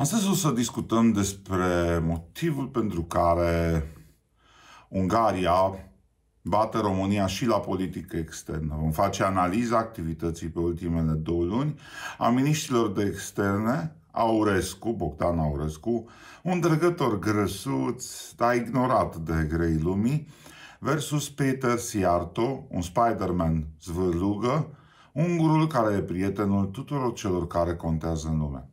Astăzi o să discutăm despre motivul pentru care Ungaria bate România și la politică externă. Vom face analiza activității pe ultimele două luni a miniștilor de externe, Aurescu, Bogdan Aurescu, un drăgător grăsuț, dar ignorat de grei lumii, versus Peter Siarto, un Spider-Man zvârlugă, ungurul care e prietenul tuturor celor care contează în lume.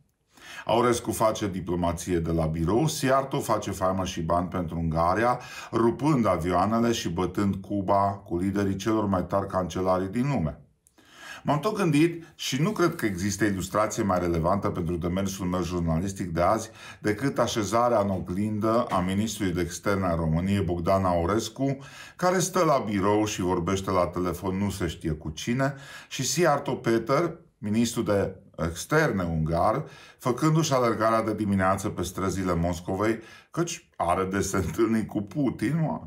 Aurescu face diplomație de la birou, Siarto face faimă și bani pentru Ungaria, rupând avioanele și bătând Cuba cu liderii celor mai tari cancelarii din lume. M-am tot gândit și nu cred că există ilustrație mai relevantă pentru demersul meu jurnalistic de azi decât așezarea în oglindă a ministrului de externe al României, Bogdan Aurescu, care stă la birou și vorbește la telefon nu se știe cu cine, și Siarto Peter, ministru de externe ungar, făcându-și alergarea de dimineață pe străzile Moscovei, căci are de se întâlni cu Putin, mă.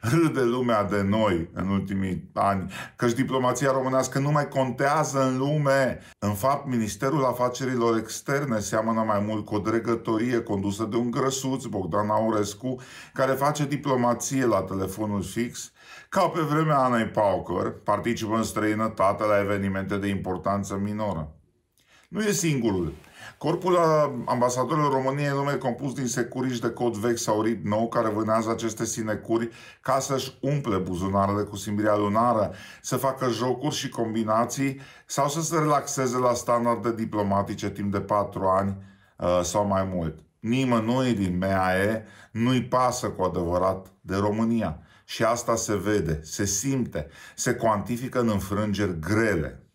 Râde lumea de noi în ultimii ani, căci diplomația românească nu mai contează în lume. În fapt, Ministerul Afacerilor Externe seamănă mai mult cu o dregătorie condusă de un grăsuț, Bogdan Aurescu, care face diplomație la telefonul fix, ca pe vremea Anei Paucăr, participă în străinătate la evenimente de importanță minoră. Nu e singurul. Corpul uh, ambasadorilor României în lume compus din securiști de cod vechi sau rit nou care vânează aceste sinecuri ca să-și umple buzunarele cu simbria lunară, să facă jocuri și combinații sau să se relaxeze la standarde diplomatice timp de patru ani uh, sau mai mult. Nimănui din MAE nu-i pasă cu adevărat de România. Și asta se vede, se simte, se cuantifică în înfrângeri grele.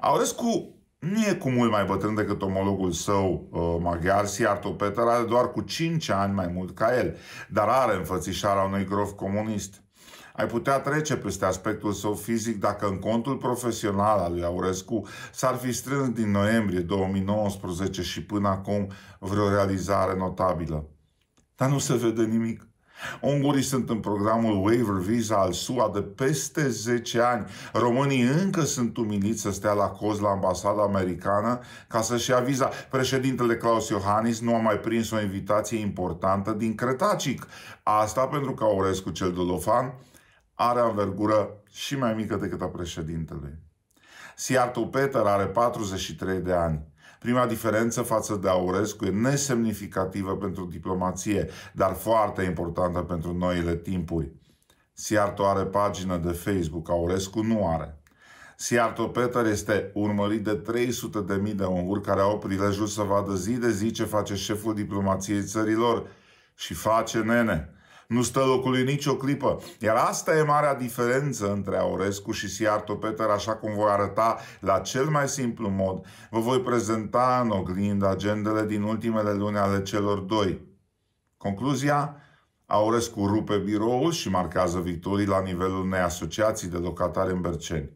Aurescu nu e cu mult mai bătrân decât omologul său uh, maghiar, Siarto Peter, are doar cu 5 ani mai mult ca el, dar are înfățișarea unui grof comunist. Ai putea trece peste aspectul său fizic dacă în contul profesional al lui Aurescu s-ar fi strâns din noiembrie 2019 și până acum vreo realizare notabilă. Dar nu se vede nimic. Ungurii sunt în programul waiver visa al SUA de peste 10 ani. Românii încă sunt umiliți să stea la coz la ambasada americană ca să-și ia viza. Președintele Claus Iohannis nu a mai prins o invitație importantă din Cretacic. Asta pentru că Aurescu cel Dolofan are anvergură și mai mică decât a președintelui. Siartu Peter are 43 de ani. Prima diferență față de Aurescu e nesemnificativă pentru diplomație, dar foarte importantă pentru noile timpuri. Siarto are pagină de Facebook, Aurescu nu are. Siarto Peter este urmărit de 300 de mii de unguri care au prilejul să vadă zi de zi ce face șeful diplomației țărilor și face nene. Nu stă locului nicio clipă. Iar asta e marea diferență între Aurescu și Siarto Peter, așa cum voi arăta la cel mai simplu mod. Vă voi prezenta în oglindă agendele din ultimele luni ale celor doi. Concluzia? Aurescu rupe biroul și marchează victorii la nivelul unei asociații de locatari în Berceni.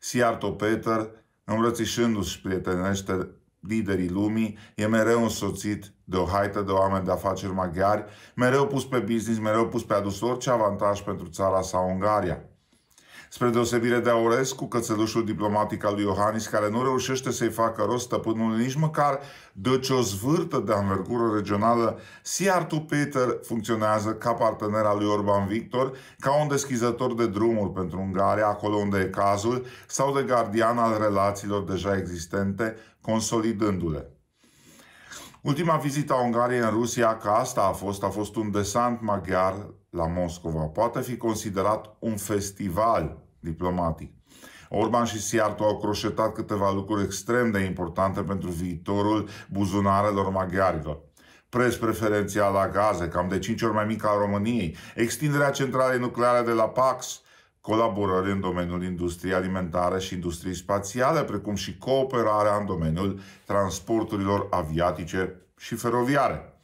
Siarto Peter, îmbrățișându-și prietenește liderii lumii, e mereu însoțit de o haită de oameni de afaceri maghiari, mereu pus pe business, mereu pus pe adus orice avantaj pentru țara sau Ungaria. Spre deosebire de Aurescu, cățelușul diplomatic al lui Iohannis, care nu reușește să-i facă rost stăpânului nici măcar de ce o zvârtă de anvergură regională, Siartu Peter funcționează ca partener al lui Orban Victor, ca un deschizător de drumuri pentru Ungaria, acolo unde e cazul, sau de gardian al relațiilor deja existente, consolidându-le. Ultima vizită a Ungariei în Rusia, ca asta a fost, a fost un desant maghiar la Moscova poate fi considerat un festival diplomatic. Orban și Siartu au croșetat câteva lucruri extrem de importante pentru viitorul buzunarelor maghiarilor. Preț preferențial la gaze, cam de 5 ori mai mic al României, extinderea centralei nucleare de la Pax, colaborări în domeniul industriei alimentare și industriei spațiale, precum și cooperarea în domeniul transporturilor aviatice și feroviare.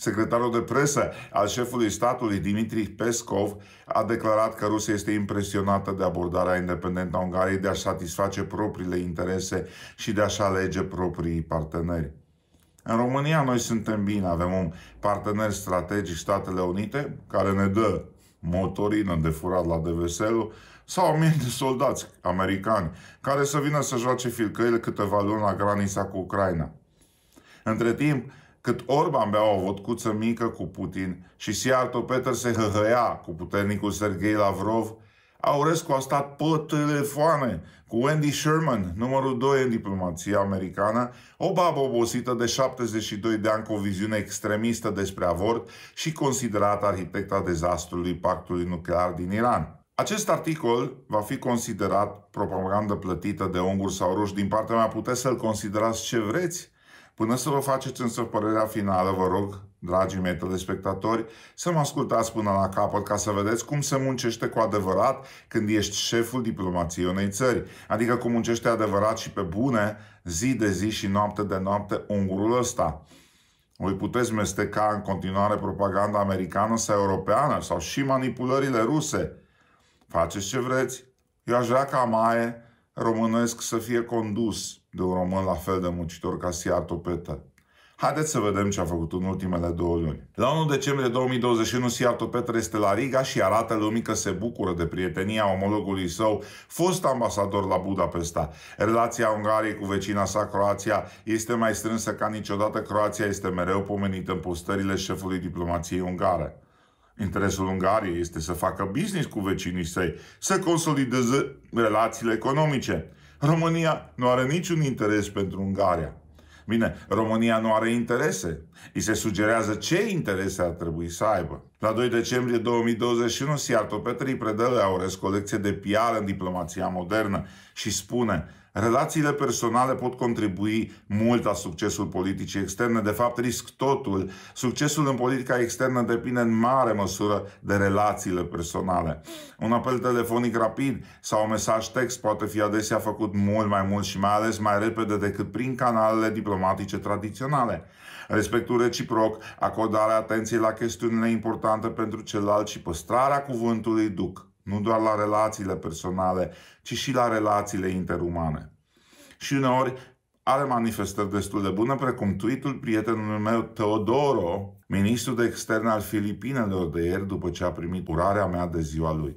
Secretarul de presă al șefului statului, Dimitri Pescov, a declarat că Rusia este impresionată de abordarea independentă a Ungariei de a satisface propriile interese și de a-și alege proprii parteneri. În România noi suntem bine, avem un partener strategic, Statele Unite, care ne dă motorină de furat la deveselu sau o mie de soldați americani care să vină să joace filcăile câteva luni la granița cu Ucraina. Între timp, cât Orban bea o vodcuță mică cu Putin și Siarto Peter se hăhăia cu puternicul Sergei Lavrov, Aurescu a stat pe telefoane cu Wendy Sherman, numărul 2 în diplomația americană, o babă obosită de 72 de ani cu o viziune extremistă despre avort și considerată arhitecta dezastrului pactului nuclear din Iran. Acest articol va fi considerat propagandă plătită de unguri sau ruși. Din partea mea puteți să-l considerați ce vreți, Până să vă faceți însă părerea finală, vă rog, dragii mei telespectatori, să mă ascultați până la capăt ca să vedeți cum se muncește cu adevărat când ești șeful diplomației unei țări. Adică cum muncește adevărat și pe bune, zi de zi și noapte de noapte, ungurul ăsta. Voi puteți mesteca în continuare propaganda americană sau europeană sau și manipulările ruse. Faceți ce vreți. Eu aș vrea ca Mae românesc să fie condus de un român la fel de muncitor ca Siar Topetă. Haideți să vedem ce a făcut în ultimele două luni. La 1 decembrie 2021, Siarto Petre este la Riga și arată lumii că se bucură de prietenia omologului său, fost ambasador la Budapesta. Relația Ungariei cu vecina sa, Croația, este mai strânsă ca niciodată. Croația este mereu pomenită în postările șefului diplomației ungare. Interesul Ungariei este să facă business cu vecinii săi, să consolideze relațiile economice. România nu are niciun interes pentru Ungaria. Bine, România nu are interese. Îi se sugerează ce interese ar trebui să aibă. La 2 decembrie 2021, Siarto Petri predă o colecție de PR în diplomația modernă și spune Relațiile personale pot contribui mult la succesul politicii externe, de fapt risc totul. Succesul în politica externă depinde în mare măsură de relațiile personale. Un apel telefonic rapid sau un mesaj text poate fi adesea făcut mult mai mult și mai ales mai repede decât prin canalele diplomatice tradiționale. Respectul reciproc, acordarea atenției la chestiunile importante pentru celălalt și păstrarea cuvântului duc nu doar la relațiile personale, ci și la relațiile interumane. Și uneori are manifestări destul de bune, precum tweetul prietenului meu Teodoro, ministru de externe al Filipinelor de ieri, după ce a primit urarea mea de ziua lui.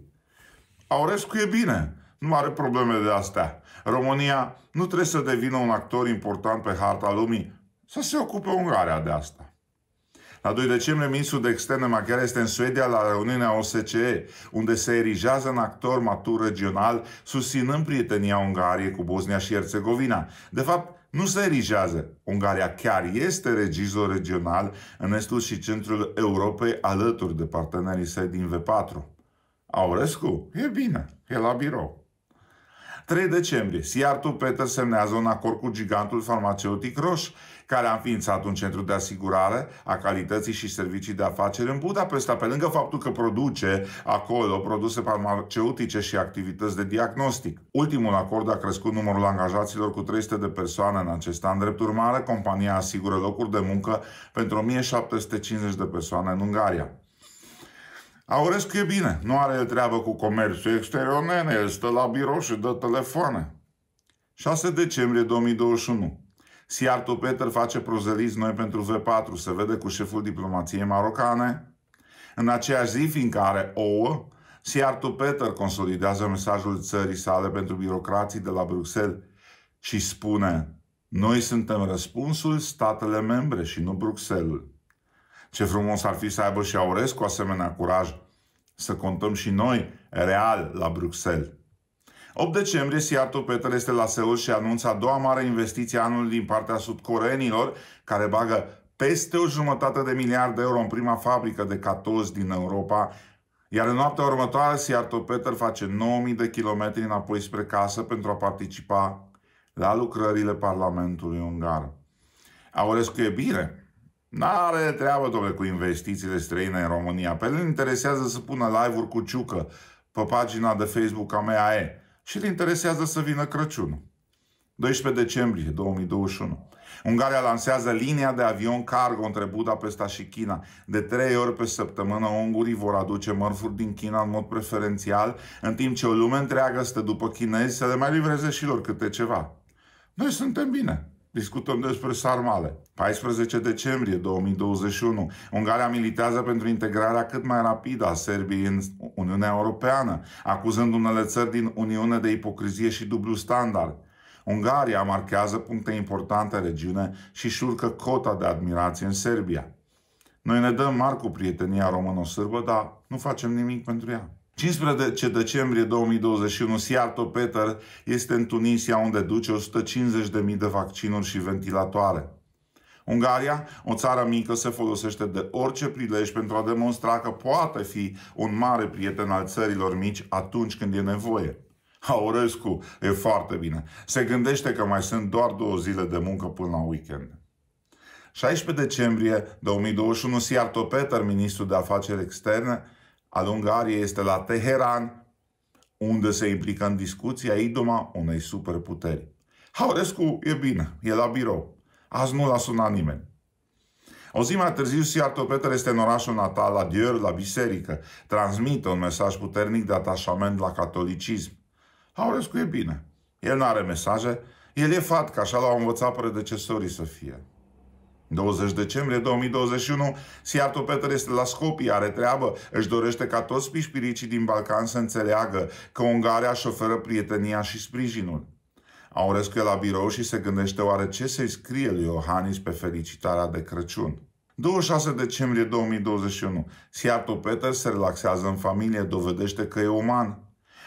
Aurescu e bine, nu are probleme de astea. România nu trebuie să devină un actor important pe harta lumii, să se ocupe Ungaria de asta. La 2 decembrie, ministrul de externe maghiar este în Suedia la reuniunea OSCE, unde se erigează în actor matur regional, susținând prietenia Ungariei cu Bosnia și Herțegovina. De fapt, nu se erigează. Ungaria chiar este regizor regional în estul și centrul Europei alături de partenerii săi din V4. Aurescu? E bine, e la birou. 3 decembrie, Siartu Peter semnează un acord cu gigantul farmaceutic Roche care a înființat un centru de asigurare a calității și servicii de afaceri în Budapesta, pe lângă faptul că produce acolo produse farmaceutice și activități de diagnostic. Ultimul acord a crescut numărul angajaților cu 300 de persoane în acest an. Drept urmare, compania asigură locuri de muncă pentru 1750 de persoane în Ungaria. Aurescu e bine, nu are el treabă cu comerțul exterior, nene, el stă la birou și dă telefoane. 6 decembrie 2021 Siartu Peter face prozeliți noi pentru V4, se vede cu șeful diplomației marocane. În aceeași zi, fiindcă are ouă, Siartu Peter consolidează mesajul țării sale pentru birocrații de la Bruxelles și spune Noi suntem răspunsul statele membre și nu Bruxelles. Ce frumos ar fi să aibă și Aurescu asemenea curaj să contăm și noi real la Bruxelles. 8 decembrie, Seattle Petele este la Seul și anunță a doua mare investiție anului din partea sudcoreenilor, care bagă peste o jumătate de miliard de euro în prima fabrică de catozi din Europa, iar în noaptea următoare, Seattle Petel face 9000 de kilometri înapoi spre casă pentru a participa la lucrările Parlamentului Ungar. Aurescu e bine, N-are treabă, domnule, cu investițiile străine în România. Pe el interesează să pună live-uri cu ciucă pe pagina de Facebook a mea e și îl interesează să vină Crăciunul. 12 decembrie 2021. Ungaria lansează linia de avion cargo între Budapesta și China. De trei ori pe săptămână, ungurii vor aduce mărfuri din China în mod preferențial, în timp ce o lume întreagă stă după chinezi să le mai livreze și lor câte ceva. Noi suntem bine. Discutăm despre sarmale. 14 decembrie 2021. Ungaria militează pentru integrarea cât mai rapidă a Serbiei în Uniunea Europeană, acuzând unele țări din Uniune de ipocrizie și dublu standard. Ungaria marchează puncte importante în regiune și șurcă cota de admirație în Serbia. Noi ne dăm mar cu prietenia română sârbă dar nu facem nimic pentru ea. 15 decembrie 2021, Siarto Peter este în Tunisia, unde duce 150.000 de vaccinuri și ventilatoare. Ungaria, o țară mică, se folosește de orice prilej pentru a demonstra că poate fi un mare prieten al țărilor mici atunci când e nevoie. Aurescu e foarte bine. Se gândește că mai sunt doar două zile de muncă până la weekend. 16 decembrie 2021, Siarto Peter, ministrul de afaceri externe, al Ungariei este la Teheran, unde se implică în discuția idoma unei superputeri. Haurescu e bine, e la birou. Azi nu l-a sunat nimeni. O zi mai târziu, Siartul Peter este în orașul natal, la Dior, la biserică. Transmite un mesaj puternic de atașament la catolicism. Haurescu e bine. El nu are mesaje, el e fat, că așa l-au învățat predecesorii să fie. 20 decembrie 2021, Siartu Peter este la Scopie, are treabă, își dorește ca toți pișpiricii din Balcan să înțeleagă că Ungaria își oferă prietenia și sprijinul. Aurescu e la birou și se gândește oare ce să-i scrie lui Iohannis pe felicitarea de Crăciun. 26 decembrie 2021. Siartu Peter se relaxează în familie, dovedește că e uman.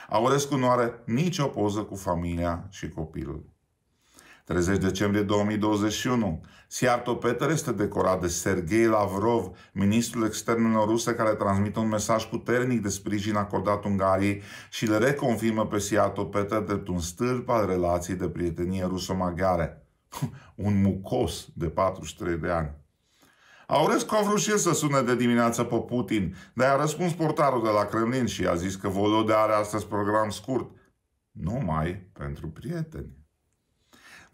Aurescu nu are nicio poză cu familia și copilul. 30 decembrie 2021. Siarto este decorat de Sergei Lavrov, ministrul externelor ruse, care transmite un mesaj puternic de sprijin acordat Ungariei și le reconfirmă pe Siarto Peter drept un stâlp al relației de prietenie ruso-maghiare. un mucos de 43 de ani. Aurescu a vrut și el să sune de dimineață pe Putin, dar a răspuns portarul de la Kremlin și a zis că Volodea are astăzi program scurt. Numai pentru prieteni.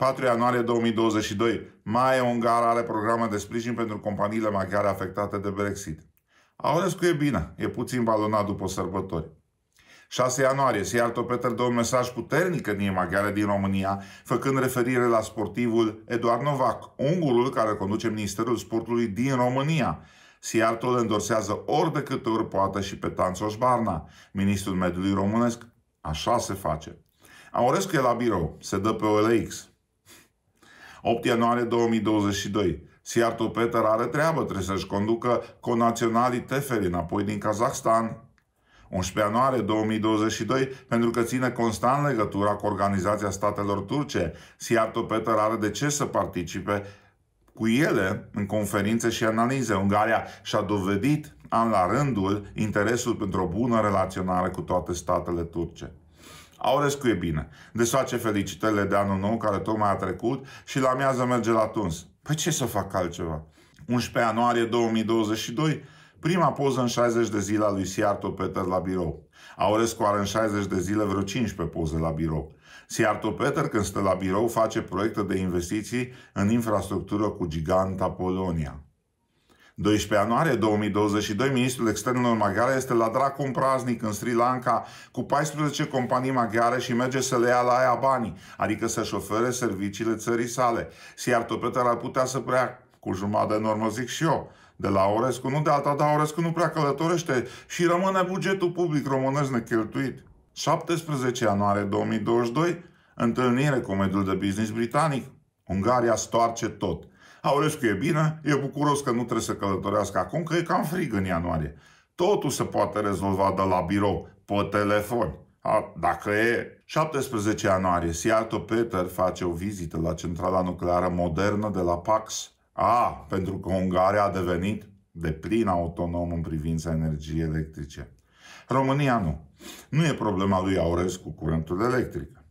4 ianuarie 2022. Mai Ungar are programe de sprijin pentru companiile maghiare afectate de Brexit. Aurescu e bine, e puțin balonat după sărbători. 6 ianuarie, se iartă Peter dă un mesaj puternic în maghiare din România, făcând referire la sportivul Eduard Novac, ungurul care conduce Ministerul Sportului din România. Siartul îl endorsează ori de câte ori poate și pe Tanțoș Barna, ministrul mediului românesc. Așa se face. Aurescu e la birou, se dă pe OLX, 8 ianuarie 2022. Siartu Peter are treabă, trebuie să-și conducă conaționalii Teferi înapoi din Kazahstan. 11 ianuarie 2022, pentru că ține constant legătura cu Organizația Statelor Turce. Siartu Peter are de ce să participe cu ele în conferințe și analize. Ungaria și-a dovedit an la rândul interesul pentru o bună relaționare cu toate statele turce. Aurescu e bine. Desface felicitările de anul nou care tocmai a trecut și la miază merge la tuns. Păi ce să fac altceva? 11 ianuarie 2022, prima poză în 60 de zile a lui Siarto Peter la birou. Aurescu are în 60 de zile vreo 15 poze la birou. Siarto Peter, când stă la birou, face proiecte de investiții în infrastructură cu giganta Polonia. 12 ianuarie 2022, ministrul externelor maghiare este la dracu praznic în Sri Lanka cu 14 companii maghiare și merge să le ia la aia banii, adică să-și ofere serviciile țării sale. Siar Topetar ar putea să prea cu jumătate de normă, zic și eu, de la Orescu, nu de alta, dar Orescu nu prea călătorește și rămâne bugetul public românesc necheltuit. 17 ianuarie 2022, întâlnire cu mediul de business britanic. Ungaria stoarce tot. Aurescu e bine, e bucuros că nu trebuie să călătorească acum, că e cam frig în ianuarie. Totul se poate rezolva de la birou, pe telefon. A, dacă e 17 ianuarie, Seattle Peter face o vizită la centrala nucleară modernă de la Pax. A, pentru că Ungaria a devenit de plin autonom în privința energiei electrice. România nu. Nu e problema lui Aurescu cu curentul electric.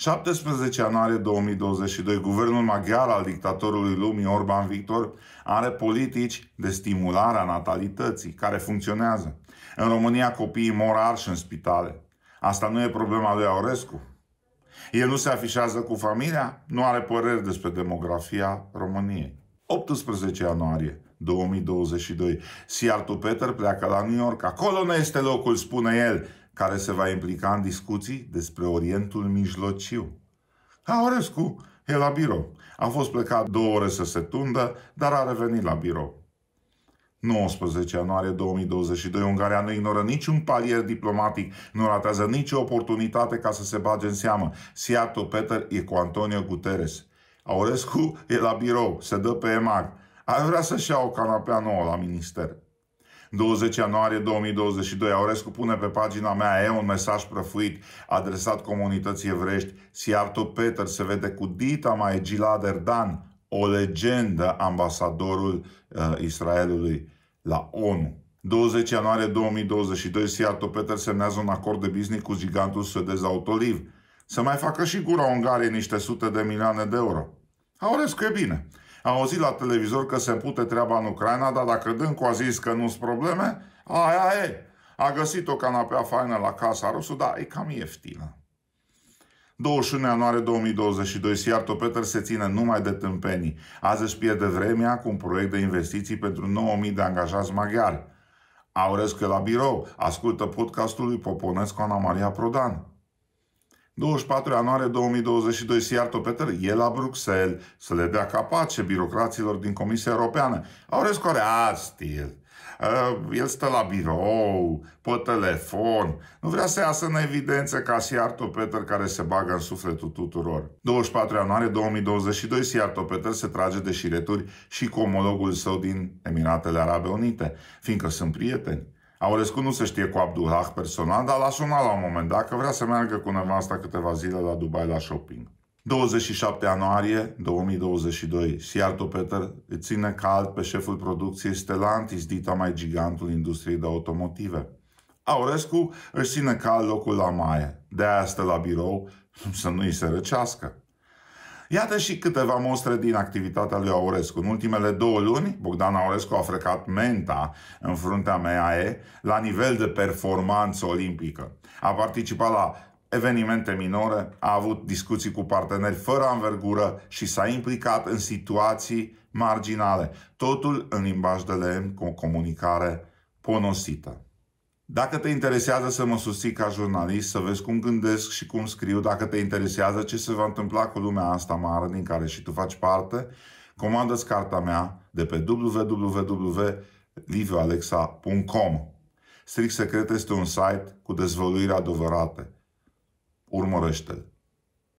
17 ianuarie 2022, guvernul maghiar al dictatorului lumii Orban Victor are politici de stimulare a natalității care funcționează. În România copiii mor arși în spitale. Asta nu e problema lui Aurescu. El nu se afișează cu familia, nu are păreri despre demografia României. 18 ianuarie 2022. Siartu Peter pleacă la New York. Acolo nu este locul, spune el, care se va implica în discuții despre Orientul Mijlociu. Aurescu e la birou. A fost plecat două ore să se tundă, dar a revenit la birou. 19 ianuarie 2022, Ungaria nu ignoră niciun palier diplomatic, nu ratează nicio oportunitate ca să se bage în seamă. Siato Peter e cu Antonio Guterres. Aurescu e la birou, se dă pe EMAG. Ar vrea să-și ia o canapea nouă la minister. 20 ianuarie 2022. Aurescu pune pe pagina mea E un mesaj prăfuit adresat comunității evrești. Siarto Peter se vede cu Dita mai Gilad Erdan, o legendă ambasadorul uh, Israelului la ONU. 20 ianuarie 2022, Siarto Peter semnează un acord de business cu gigantul suedez Autoliv. Să mai facă și gura Ungariei niște sute de milioane de euro. Aurescu e bine. Am auzit la televizor că se pute treaba în Ucraina, dar dacă Dâncu a zis că nu-s probleme, aia e. A găsit o canapea faină la casa rusu, dar e cam ieftină. 21 ianuarie 2022, Siarto Peter se ține numai de tâmpenii. Azi își pierde vremea cu un proiect de investiții pentru 9.000 de angajați maghiari. Auresc la birou, ascultă podcastul lui Poponescu Ana Maria Prodan. 24 ianuarie 2022, Siarto Peter e la Bruxelles să le dea capace birocraților din Comisia Europeană. Au rescoreat stil. Uh, el stă la birou, pe telefon. Nu vrea să iasă în evidență ca Siarto Peter care se bagă în sufletul tuturor. 24 ianuarie 2022, Siarto Peter se trage de șireturi și cu omologul său din Emiratele Arabe Unite, fiindcă sunt prieteni. Aurescu nu se știe cu Abdullah personal, dar l-a sunat la un moment dat că vrea să meargă cu nevasta câteva zile la Dubai la shopping. 27 ianuarie 2022, Siarto Peter îi ține cald pe șeful producției Stellantis, dita mai gigantul industriei de automotive. Aurescu își ține cald locul la Maie, de aia stă la birou să nu îi se răcească. Iată și câteva mostre din activitatea lui Aurescu. În ultimele două luni, Bogdan Aurescu a frecat menta în fruntea MEAE la nivel de performanță olimpică. A participat la evenimente minore, a avut discuții cu parteneri fără anvergură și s-a implicat în situații marginale. Totul în limbaj de lemn cu o comunicare ponosită. Dacă te interesează să mă susții ca jurnalist, să vezi cum gândesc și cum scriu, dacă te interesează ce se va întâmpla cu lumea asta mare din care și tu faci parte, comandă-ți carta mea de pe www.livioalexa.com Strict Secret este un site cu dezvăluiri adevărate. Urmărește-l!